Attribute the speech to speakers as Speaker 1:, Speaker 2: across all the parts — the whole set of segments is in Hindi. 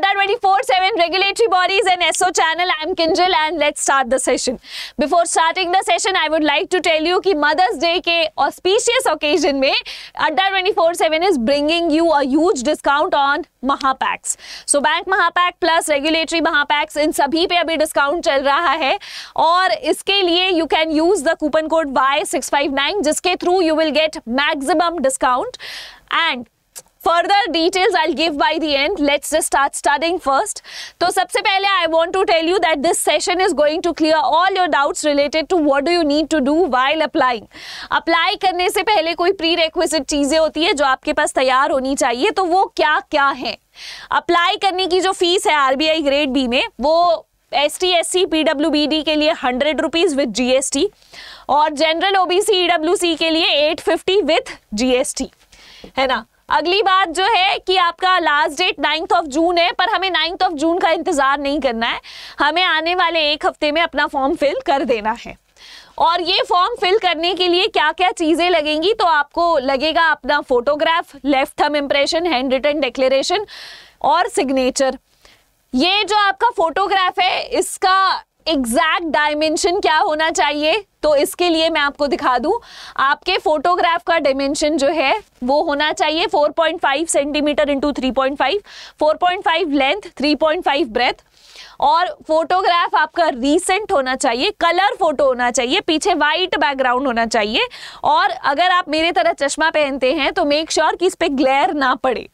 Speaker 1: Radar 24-7 regulatory bodies and SO channel. I'm Kinjal and let's start the session. Before starting the session, I would like to tell you कि Mother's Day के auspicious occasion में Adda 24-7 is bringing you a huge discount on Mahapacks so bank Mahapack plus regulatory Mahapacks इन सभी पे अभी डिस्काउंट चल रहा है और इसके लिए you can use the coupon code Y six five nine जिसके through you will get maximum discount and further details I give by the end let's just start starting first तो सबसे पहले I want to tell you that this session is going to clear all your doubts related to what do you need to do while applying apply करने से पहले कोई प्री रिक्वेस्ट चीज़ें होती है जो आपके पास तैयार होनी चाहिए तो वो क्या क्या है अप्लाई करने की जो फीस है आई ग्रेड बी में वो S T S C P W B D के लिए hundred rupees with G S T और general O B C E W C के लिए eight fifty with G S T है ना अगली बात जो है कि आपका last date ninth of June है पर हमें नाइन्थ ऑफ जून का इंतज़ार नहीं करना है हमें आने वाले एक हफ्ते में अपना फॉर्म फिल कर देना है और ये फॉर्म फिल करने के लिए क्या क्या चीज़ें लगेंगी तो आपको लगेगा अपना photograph left thumb impression hand written declaration और सिग्नेचर ये जो आपका फोटोग्राफ है इसका एग्जैक्ट डायमेंशन क्या होना चाहिए तो इसके लिए मैं आपको दिखा दूं आपके फोटोग्राफ का डायमेंशन जो है वो होना चाहिए 4.5 सेंटीमीटर इंटू 3.5 4.5 लेंथ 3.5 ब्रेथ और फोटोग्राफ आपका रीसेंट होना चाहिए कलर फोटो होना चाहिए पीछे वाइट बैकग्राउंड होना चाहिए और अगर आप मेरे तरह चश्मा पहनते हैं तो मेक श्योर sure कि इस पर ग्लेयर ना पड़े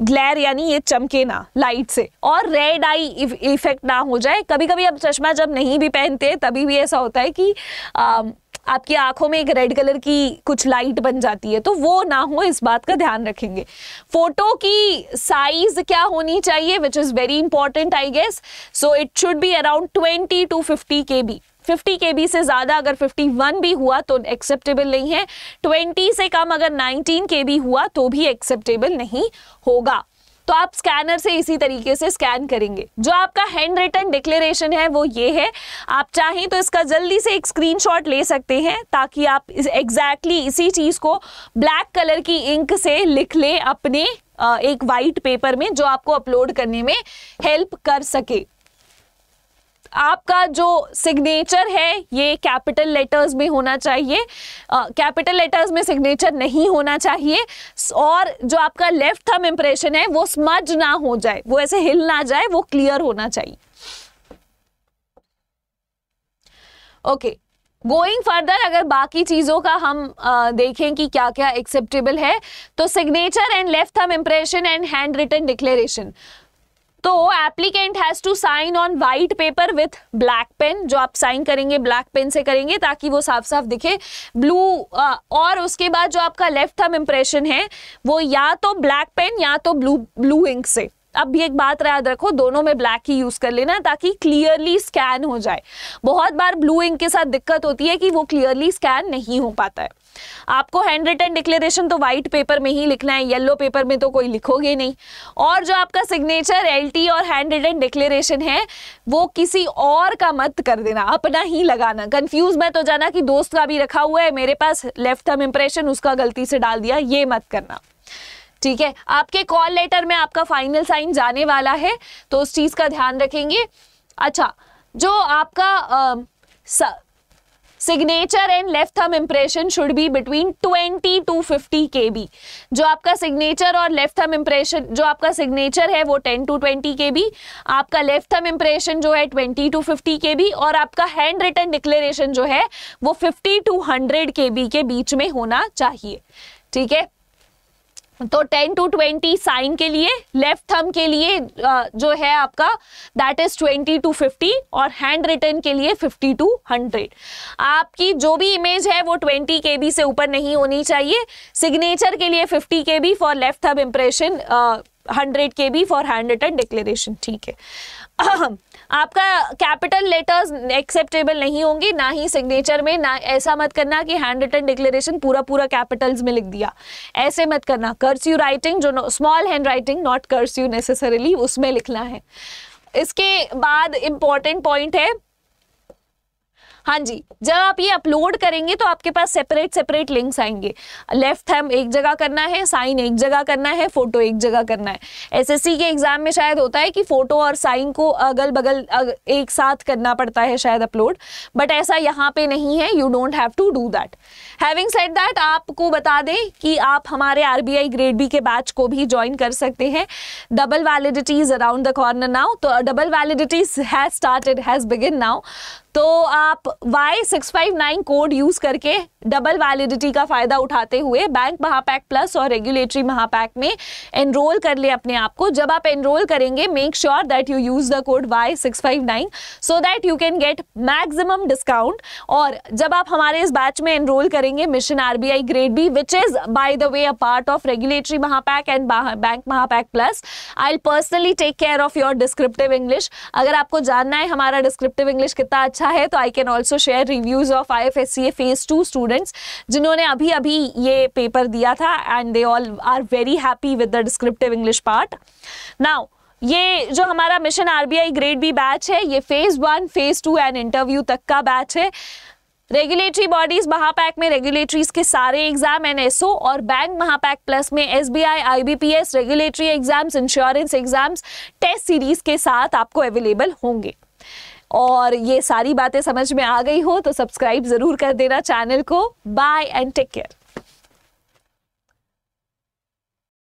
Speaker 1: ग्लैर यानी ये चमके ना लाइट से और रेड आई इफेक्ट ना हो जाए कभी कभी आप चश्मा जब नहीं भी पहनते तभी भी ऐसा होता है कि आ, आपकी आंखों में एक रेड कलर की कुछ लाइट बन जाती है तो वो ना हो इस बात का ध्यान रखेंगे फोटो की साइज क्या होनी चाहिए which is very important I guess so it should be around twenty to fifty K B 50 K से ज़्यादा अगर 51 भी हुआ तो एक्सेप्टेबल नहीं है 20 से कम अगर 19 के हुआ तो भी एक्सेप्टेबल नहीं होगा तो आप स्कैनर से इसी तरीके से स्कैन करेंगे जो आपका हैंड रिटर्न डिक्लेरेशन है वो ये है आप चाहें तो इसका जल्दी से एक स्क्रीनशॉट ले सकते हैं ताकि आप इस एग्जैक्टली exactly इसी चीज़ को ब्लैक कलर की इंक से लिख लें अपने एक वाइट पेपर में जो आपको अपलोड करने में हेल्प कर सके आपका जो सिग्नेचर है ये कैपिटल लेटर्स में होना चाहिए कैपिटल uh, लेटर्स में सिग्नेचर नहीं होना चाहिए और जो आपका लेफ्ट थम इम्प्रेशन है वो स्मज ना हो जाए वो ऐसे हिल ना जाए वो क्लियर होना चाहिए ओके okay. गोइंग फर्दर अगर बाकी चीज़ों का हम आ, देखें कि क्या क्या एक्सेप्टेबल है तो signature and left thumb impression and hand written declaration तो applicant has to sign on white paper with black pen जो आप साइन करेंगे ब्लैक पेन से करेंगे ताकि वो साफ साफ दिखे ब्लू uh, और उसके बाद जो आपका लेफ्ट थम इम्प्रेशन है वो या तो ब्लैक पेन या तो ब्लू ब्लू इंक से अब भी एक बात याद रखो दोनों में ब्लैक ही यूज कर लेना ताकि क्लियरली स्कैन हो जाए बहुत बार ब्लू इंक के साथ दिक्कत होती है कि वो क्लियरली स्कैन नहीं हो पाता है आपको हैंड रिटर्न डिक्लेरेशन तो वाइट पेपर में ही लिखना है येलो पेपर में तो कोई लिखोगे नहीं और जो आपका सिग्नेचर एलटी और हैंड रिटर्न डिक्लेरेशन है वो किसी और का मत कर देना अपना ही लगाना कन्फ्यूज मत हो जाना कि दोस्त का भी रखा हुआ है मेरे पास लेफ्ट थर्म इंप्रेशन उसका गलती से डाल दिया ये मत करना ठीक है आपके कॉल लेटर में आपका फाइनल साइन जाने वाला है तो उस चीज़ का ध्यान रखेंगे अच्छा जो आपका आ, signature and left thumb impression should be between 20 to 50 K B जो आपका सिग्नेचर और लेफ्ट थम इंप्रेशन जो आपका सिग्नेचर है वो 10 टू 20 के बी आपका लेफ्ट थम इम्प्रेशन जो है 20 टू 50 के बी और आपका हैंड रिटर्न डिक्लेरेशन जो है वो 50 टू 100 के बी के बीच में होना चाहिए ठीक है तो 10 टू 20 साइन के लिए लेफ्ट थम के लिए जो है आपका दैट इज 20 टू 50 और हैंड रिटर्न के लिए 50 टू 100 आपकी जो भी इमेज है वो 20 के बी से ऊपर नहीं होनी चाहिए सिग्नेचर के लिए 50 K B for left thumb impression hundred K B for hand written declaration ठीक है आपका कैपिटल लेटर्स एक्सेप्टेबल नहीं होंगे ना ही सिग्नेचर में ना ऐसा मत करना कि हैंड रिटन डिक्लेरेशन पूरा पूरा कैपिटल्स में लिख दिया ऐसे मत करना कर्स्यू राइटिंग जो small hand writing not cursive necessarily उसमें लिखना है इसके बाद इम्पॉर्टेंट पॉइंट है हाँ जी जब आप ये अपलोड करेंगे तो आपके पास सेपरेट सेपरेट लिंक्स आएंगे लेफ्ट हैम एक जगह करना है साइन एक जगह करना है फोटो एक जगह करना है एसएससी के एग्जाम में शायद होता है कि फोटो और साइन को अगल बगल अग, एक साथ करना पड़ता है शायद अपलोड बट ऐसा यहाँ पे नहीं है you don't have to do that having said that आपको बता दें कि आप हमारे आर ग्रेड बी के बैच को भी ज्वाइन कर सकते हैं double validity is around the corner now तो double validity has started has begin now तो आप Y six five nine code use करके डबल वैलिडिटी का फायदा उठाते हुए बैंक महापैक प्लस और रेगुलेटरी महापैक में एनरोल कर ले अपने आप को जब आप एनरोल करेंगे make sure that you use the code Y six five nine so that you can get maximum discount और जब आप हमारे इस बैच में एनरोल करेंगे mission RBI grade B which is by the way a part of regulatory Mahapack and bank Mahapack plus I will personally take care of your descriptive English अगर आपको जानना है हमारा डिस्क्रिप्टिव इंग्लिश कितना अच्छा है तो I can also also share reviews of I F S C A phase two students जिन्होंने अभी अभी ये पेपर दिया था and they all are very happy with the descriptive English part now ये जो हमारा mission R B I grade B batch है ये phase one phase two and interview तक का बैच है रेगुलेटरी बॉडीज महापैक में रेगुलेटरीज के सारे एग्जाम एन एस ओ और बैंक महापैक प्लस में S B B I I P S regulatory exams insurance exams test series के साथ आपको अवेलेबल होंगे और ये सारी बातें समझ में आ गई हो तो सब्सक्राइब ज़रूर कर देना चैनल को बाय एंड टेक केयर